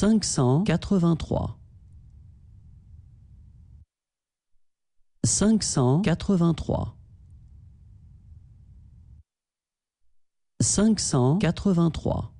cinq cent quatre-vingt-trois. Cinq cent quatre-vingt-trois. Cinq cent quatre-vingt-trois.